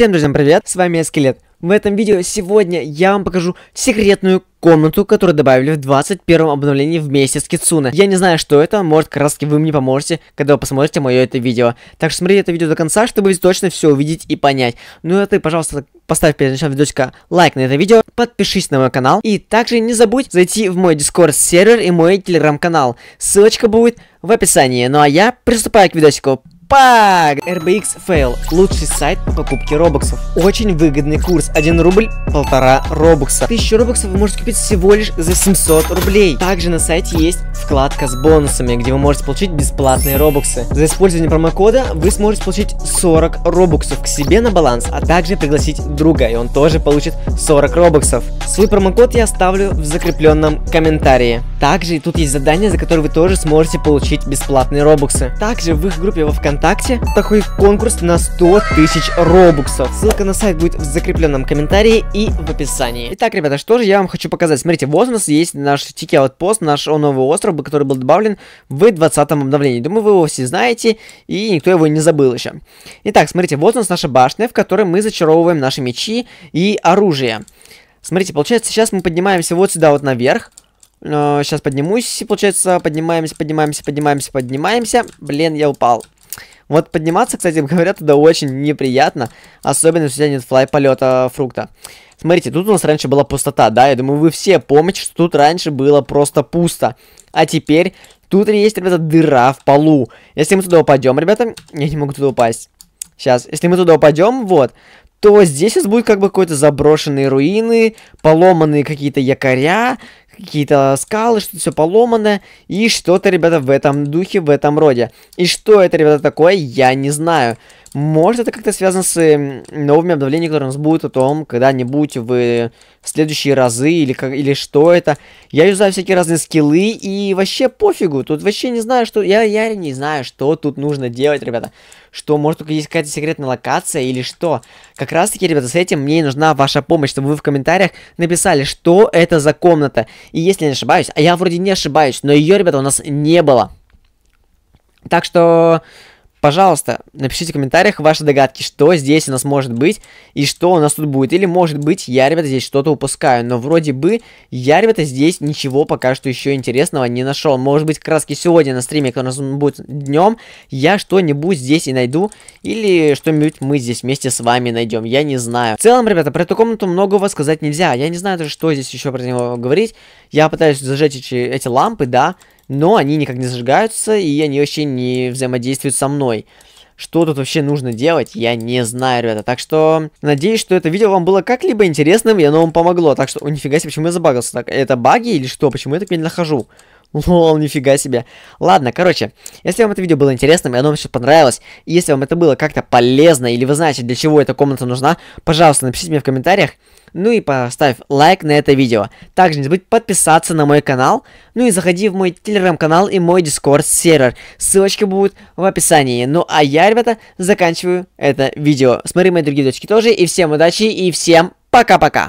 Всем друзьям привет, с вами я Скелет. В этом видео сегодня я вам покажу секретную комнату, которую добавили в 21 обновлении вместе с Кицуна. Я не знаю, что это, может, Краски вы мне поможете, когда вы посмотрите мое это видео. Так что смотрите это видео до конца, чтобы точно все увидеть и понять. Ну а ты, пожалуйста, поставь перед началом видео лайк на это видео, подпишись на мой канал, и также не забудь зайти в мой дискорд сервер и мой телеграм-канал. Ссылочка будет в описании. Ну а я приступаю к видосику. Пак! RBX Fail – лучший сайт по покупке робоксов. Очень выгодный курс. 1 рубль – полтора робокса. 1000 робоксов вы можете купить всего лишь за 700 рублей. Также на сайте есть вкладка с бонусами, где вы можете получить бесплатные робоксы. За использование промокода вы сможете получить 40 робоксов к себе на баланс, а также пригласить друга, и он тоже получит 40 робоксов. Свой промокод я оставлю в закрепленном комментарии. Также тут есть задание, за которое вы тоже сможете получить бесплатные робоксы. Также в их группе во ВКонтакте ВКонтакте такой конкурс на 100 тысяч робуксов. Ссылка на сайт будет в закрепленном комментарии и в описании. Итак, ребята, что же я вам хочу показать. Смотрите, вот у нас есть наш Тики Аутпост, наш новый остров, который был добавлен в 20 обновлении. Думаю, вы его все знаете, и никто его не забыл еще. Итак, смотрите, вот у нас наша башня, в которой мы зачаровываем наши мечи и оружие. Смотрите, получается, сейчас мы поднимаемся вот сюда вот наверх. Э, сейчас поднимусь, получается, поднимаемся, поднимаемся, поднимаемся, поднимаемся. Блин, я упал. Вот подниматься, кстати, говорят, туда очень неприятно, особенно если у тебя нет флай-полета фрукта. Смотрите, тут у нас раньше была пустота, да? Я думаю, вы все помните, что тут раньше было просто пусто. А теперь тут есть, ребята, дыра в полу. Если мы туда упадем, ребята... Я не могу туда упасть. Сейчас. Если мы туда упадем, вот, то здесь у нас будет как бы какой-то заброшенные руины, поломанные какие-то якоря, какие-то скалы, что все поломанное, и что-то, ребята, в этом духе, в этом роде. И что это, ребята, такое, я не знаю. Может, это как-то связано с эм, новыми обновлениями, которые у нас будут о том, когда-нибудь в следующие разы или, как, или что это. Я юзаю всякие разные скиллы и вообще пофигу. Тут вообще не знаю, что... Я, я не знаю, что тут нужно делать, ребята. Что, может, только есть какая-то секретная локация или что. Как раз-таки, ребята, с этим мне нужна ваша помощь, чтобы вы в комментариях написали, что это за комната. И если не ошибаюсь, а я вроде не ошибаюсь, но ее, ребята, у нас не было. Так что... Пожалуйста, напишите в комментариях ваши догадки, что здесь у нас может быть и что у нас тут будет. Или может быть я, ребята, здесь что-то упускаю. Но вроде бы я, ребята, здесь ничего пока что еще интересного не нашел. Может быть, краски сегодня на стриме, когда у нас будет днем, я что-нибудь здесь и найду. Или что-нибудь мы здесь вместе с вами найдем. Я не знаю. В целом, ребята, про эту комнату многого сказать нельзя. Я не знаю даже, что здесь еще про него говорить. Я пытаюсь зажечь эти, эти лампы, да но они никак не зажигаются, и они вообще не взаимодействуют со мной. Что тут вообще нужно делать, я не знаю, ребята. Так что, надеюсь, что это видео вам было как-либо интересным, и оно вам помогло. Так что, о, нифига себе, почему я забагался так? Это баги или что? Почему я так не нахожу Лол, нифига себе. Ладно, короче, если вам это видео было интересным, и оно вам еще понравилось, и если вам это было как-то полезно, или вы знаете, для чего эта комната нужна, пожалуйста, напишите мне в комментариях, ну и поставь лайк на это видео. Также не забудь подписаться на мой канал, ну и заходи в мой телеграм-канал и мой дискорд сервер. Ссылочки будут в описании. Ну а я, ребята, заканчиваю это видео. Смотри мои другие дочки тоже, и всем удачи, и всем пока-пока.